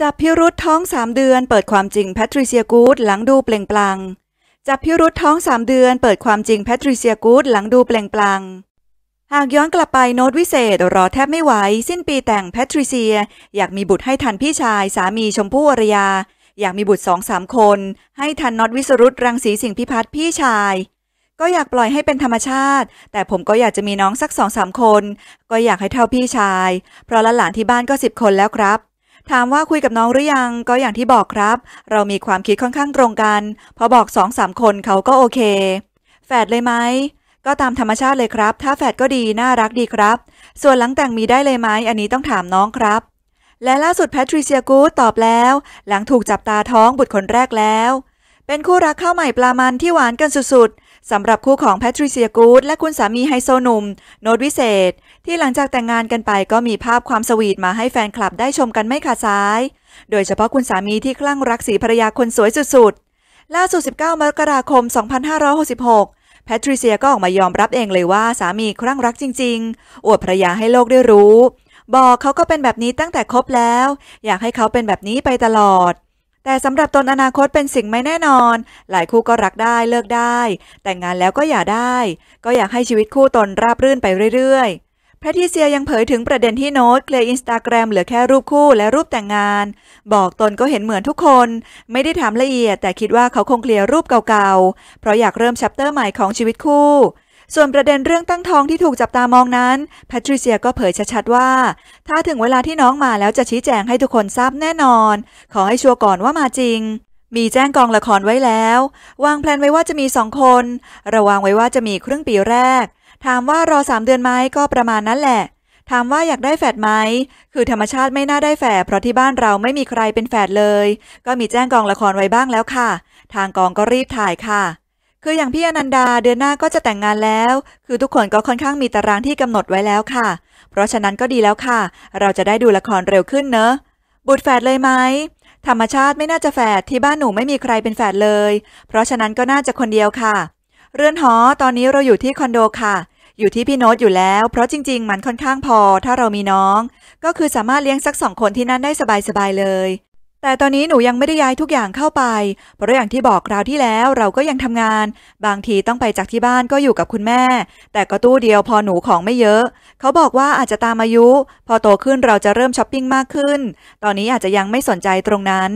จับพิรุธท้องสามเดือน เปิดความจริงแพทริเซียกูดหลังดูเปล่งปลังจับพิรุธท้องสามเดือน เปิดความจริงแพทริเซียกูดหลังดูเปล่งปลังหากย้อนกลับไปโน้ตวิเศษรอแทบไม่ไหวสิ้นปีแต่งแพทริเซีย อยากมีบุตรให้ทันพี่ชายสามีชมพู่อรยา อยากมีบุตรสองสามคน ให้ทันน็อตวิสรุตรังสีสิงพิพัฒน์พี่ชาย ก็อยากปล่อยให้เป็นธรรมชาติ แต่ผมก็อยากจะมีน้องสักสองสามคน ก็อยากให้เท่าพี่ชาย เพราะหลานที่บ้านก็สิบคนแล้วครับถามว่าคุยกับน้องหรือยังก็อย่างที่บอกครับ เรามีความคิดค่อนข้างตรงกัน พอบอกสองสามคนเขาก็โอเคแฝดเลยไหมก็ตามธรรมชาติเลยครับ ถ้าแฝดก็ดี น่ารักดีครับ ส่วนหลังแต่งมีได้เลยไหมอันนี้ต้องถามน้องครับ และล่าสุดแพทริเซียกูตอบแล้ว หลังถูกจับตาท้องบุตรคนแรกแล้ว เป็นคู่รักข้าใหม่ปลามันที่หวานกันสุดสำหรับคู่ของแพทริเซียกูดและคุณสามีไฮโซหนุ่มโนดวิเศษ ที่หลังจากแต่งงานกันไปก็มีภาพความสวีทมาให้แฟนคลับได้ชมกันไม่ขาดสาย โดยเฉพาะคุณสามีที่คลั่งรักสีภรรยาคนสวยสุดๆล่าสุด 19 มกราคม 2566 แพทริเซียก็ออกมายอมรับเองเลยว่าสามีคลั่งรักจริงๆ อวดภรรยาให้โลกได้รู้ บอกเขาก็เป็นแบบนี้ตั้งแต่คบแล้ว อยากให้เขาเป็นแบบนี้ไปตลอดแต่สำหรับตนอนาคตเป็นสิ่งไม่แน่นอน หลายคู่ก็รักได้เลิกได้ แต่งงานแล้วก็อย่าได้ ก็อยากให้ชีวิตคู่ตนราบรื่นไปเรื่อยๆ แพทิเซียยังเผยถึงประเด็นที่โน้ตเคลียร์อินสตาแกรมเหลือแค่รูปคู่และรูปแต่งงาน บอกตนก็เห็นเหมือนทุกคน ไม่ได้ถามละเอียด แต่คิดว่าเขาคงเคลียร์รูปเก่าๆ เพราะอยากเริ่มชัปเตอร์ใหม่ของชีวิตคู่ส่วนประเด็นเรื่องตั้งท้องที่ถูกจับตามองนั้นแพทริเซียก็เผยชัดๆว่า ถ้าถึงเวลาที่น้องมาแล้วจะชี้แจงให้ทุกคนทราบแน่นอน ขอให้ชัวร์ก่อนว่ามาจริง มีแจ้งกองละครไว้แล้ว วางแผนไว้ว่าจะมีสองคน ระวังไว้ว่าจะมีครึ่งปีแรก ถามว่ารอสามเดือนไหมก็ประมาณนั้นแหละ ถามว่าอยากได้แฝดไหมคือธรรมชาติไม่น่าได้แฝดเพราะที่บ้านเราไม่มีใครเป็นแฝดเลย ก็มีแจ้งกองละครไว้บ้างแล้วค่ะ ทางกองก็รีบถ่ายค่ะคืออย่างพี่อนันดาเดือนหน้าก็จะแต่งงานแล้ว คือทุกคนก็ค่อนข้างมีตารางที่กำหนดไว้แล้วค่ะ เพราะฉะนั้นก็ดีแล้วค่ะ เราจะได้ดูละครเร็วขึ้นเนอะ บุตรแฝดเลยไหมธรรมชาติไม่น่าจะแฝดที่บ้านหนูไม่มีใครเป็นแฝดเลย เพราะฉะนั้นก็น่าจะคนเดียวค่ะ เรือนหอ ตอนนี้เราอยู่ที่คอนโดค่ะ อยู่ที่พี่โน้ตอยู่แล้วเพราะจริง ๆ มันค่อนข้างพอ ถ้าเรามีน้อง ก็คือสามารถเลี้ยงสักสองคนที่นั่นได้สบายๆเลยแต่ตอนนี้หนูยังไม่ได้ย้ายทุกอย่างเข้าไป เพราะอย่างที่บอกคราวที่แล้วเราก็ยังทำงาน บางทีต้องไปจากที่บ้านก็อยู่กับคุณแม่ แต่ก็ตู้เดียวพอหนูของไม่เยอะ เขาบอกว่าอาจจะตามอายุ พอโตขึ้นเราจะเริ่มช้อปปิ้งมากขึ้น ตอนนี้อาจจะยังไม่สนใจตรงนั้น